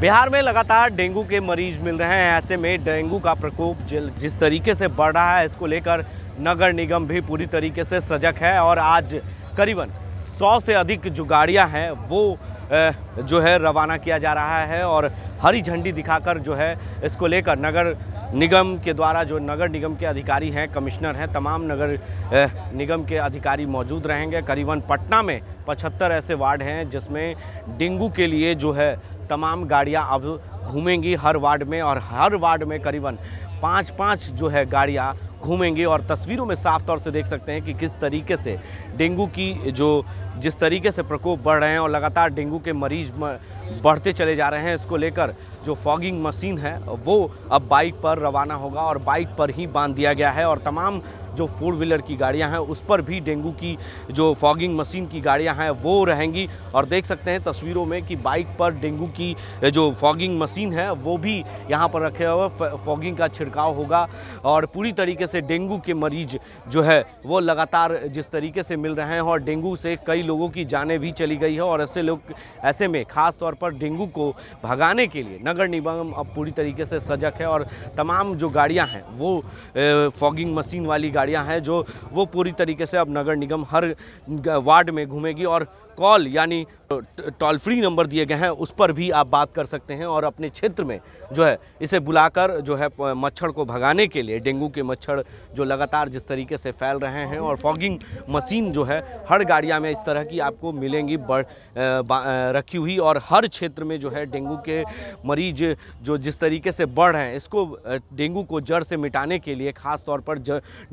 बिहार में लगातार डेंगू के मरीज मिल रहे हैं ऐसे में डेंगू का प्रकोप जिस तरीके से बढ़ रहा है इसको लेकर नगर निगम भी पूरी तरीके से सजग है और आज करीबन सौ से अधिक जो गाड़ियाँ हैं वो जो है रवाना किया जा रहा है और हरी झंडी दिखाकर जो है इसको लेकर नगर निगम के द्वारा जो नगर निगम के अधिकारी हैं कमिश्नर हैं तमाम नगर निगम के अधिकारी मौजूद रहेंगे करीबन पटना में पचहत्तर ऐसे वार्ड हैं जिसमें डेंगू के लिए जो है तमाम गाड़ियाँ अब घूमेंगी हर वार्ड में और हर वार्ड में करीबन पाँच पाँच जो है गाड़ियाँ घूमेंगे और तस्वीरों में साफ तौर से देख सकते हैं कि किस तरीके से डेंगू की जो जिस तरीके से प्रकोप बढ़ रहे हैं और लगातार डेंगू के मरीज बढ़ते चले जा रहे हैं इसको लेकर जो फॉगिंग मशीन है वो अब बाइक पर रवाना होगा और बाइक पर ही बांध दिया गया है और तमाम जो फोर व्हीलर की गाड़ियां हैं उस पर भी डेंगू की जो फॉगिंग मशीन की गाड़ियां हैं वो रहेंगी और देख सकते हैं तस्वीरों में कि बाइक पर डेंगू की जो फॉगिंग मशीन है वो भी यहां पर रखे हुए फॉगिंग का छिड़काव होगा और पूरी तरीके से डेंगू के मरीज जो है वो लगातार जिस तरीके से मिल रहे हैं और डेंगू से कई लोगों की जाने भी चली गई है और ऐसे लोग ऐसे में ख़ास तौर पर डेंगू को भगाने के लिए नगर नगर निगम अब पूरी तरीके से सजग है और तमाम जो गाड़ियाँ हैं वो फॉगिंग मशीन वाली गाड़ियाँ हैं जो वो पूरी तरीके से अब नगर निगम हर वार्ड में घूमेगी और कॉल यानी टोल फ्री नंबर दिए गए हैं उस पर भी आप बात कर सकते हैं और अपने क्षेत्र में जो है इसे बुलाकर जो है मच्छर को भगाने के लिए डेंगू के मच्छर जो लगातार जिस तरीके से फैल रहे हैं और फॉगिंग मशीन जो है हर गाड़ियाँ में इस तरह की आपको मिलेंगी बढ़ रखी हुई और हर क्षेत्र में जो है डेंगू के मरीज जो जिस तरीके से बढ़ रहे हैं इसको डेंगू को जड़ से मिटाने के लिए खास तौर पर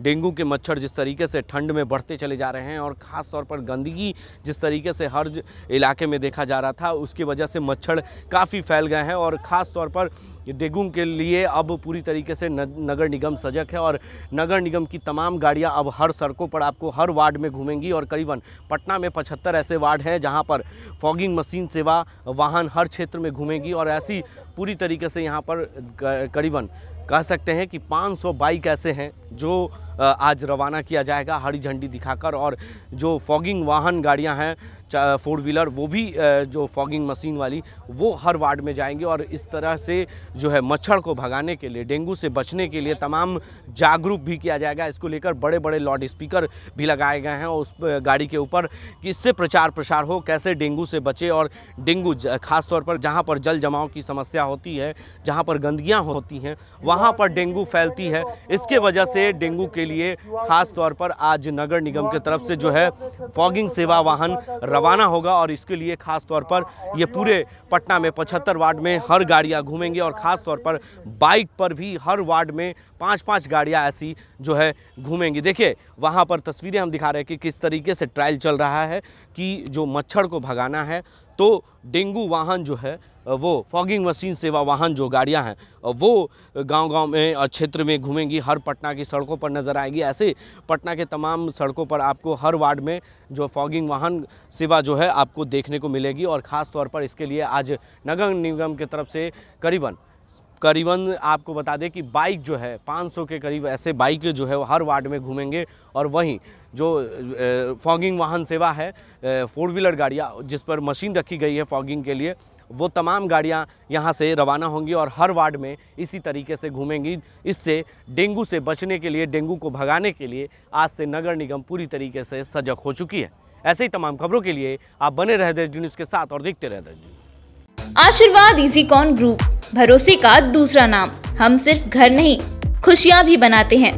डेंगू के मच्छर जिस तरीके से ठंड में बढ़ते चले जा रहे हैं और ख़ास तौर पर गंदगी जिस तरीके से हर इलाके में देखा जा रहा था उसकी वजह से मच्छर काफ़ी फैल गए हैं और ख़ास तौर पर डेंगू के लिए अब पूरी तरीके से नगर निगम सजग है और नगर निगम की तमाम गाड़ियां अब हर सड़कों पर आपको हर वार्ड में घूमेंगी और करीबन पटना में पचहत्तर ऐसे वार्ड हैं जहां पर फॉगिंग मशीन सेवा वाहन हर क्षेत्र में घूमेंगी और ऐसी पूरी तरीके से यहाँ पर करीबन कह सकते हैं कि 500 बाइक ऐसे हैं जो आज रवाना किया जाएगा हरी झंडी दिखाकर और जो फॉगिंग वाहन गाड़ियां हैं फोर व्हीलर वो भी जो फॉगिंग मशीन वाली वो हर वार्ड में जाएंगे और इस तरह से जो है मच्छर को भगाने के लिए डेंगू से बचने के लिए तमाम जागरूक भी किया जाएगा इसको लेकर बड़े बड़े लाउड स्पीकर भी लगाए गए हैं उस गाड़ी के ऊपर कि इससे प्रचार प्रसार हो कैसे डेंगू से बचे और डेंगू खासतौर पर जहाँ पर जल जमाव की समस्या होती है जहाँ पर गंदगियाँ होती हैं वहाँ पर डेंगू फैलती है इसके वजह से डेंगू के लिए खास तौर पर आज नगर निगम की तरफ से जो है फॉगिंग सेवा वाहन रवा रवाना होगा और इसके लिए खास तौर पर ये पूरे पटना में पचहत्तर वार्ड में हर गाड़ियाँ घूमेंगी और ख़ास तौर पर बाइक पर भी हर वार्ड में पाँच पाँच गाड़ियाँ ऐसी जो है घूमेंगी देखिए वहाँ पर तस्वीरें हम दिखा रहे हैं कि किस तरीके से ट्रायल चल रहा है कि जो मच्छर को भगाना है तो डेंगू वाहन जो है वो फॉगिंग मशीन सेवा वाहन जो गाड़ियां हैं वो गांव-गांव में और क्षेत्र में घूमेंगी हर पटना की सड़कों पर नज़र आएगी ऐसे पटना के तमाम सड़कों पर आपको हर वार्ड में जो फॉगिंग वाहन सेवा जो है आपको देखने को मिलेगी और ख़ास तौर पर इसके लिए आज नगर निगम की तरफ से करीबन करीबन आपको बता दें कि बाइक जो है 500 के करीब ऐसे बाइक जो है वो हर वार्ड में घूमेंगे और वहीं जो फॉगिंग वाहन सेवा है फोर व्हीलर गाड़ियाँ जिस पर मशीन रखी गई है फॉगिंग के लिए वो तमाम गाड़ियाँ यहाँ से रवाना होंगी और हर वार्ड में इसी तरीके से घूमेंगी इससे डेंगू से बचने के लिए डेंगू को भगाने के लिए आज से नगर निगम पूरी तरीके से सजग हो चुकी है ऐसे ही तमाम खबरों के लिए आप बने रहे दर्ज न्यूज़ के साथ और देखते रहे दर्ज आशीर्वाद इजी कॉन ग्रुप भरोसे का दूसरा नाम हम सिर्फ घर नहीं खुशियाँ भी बनाते हैं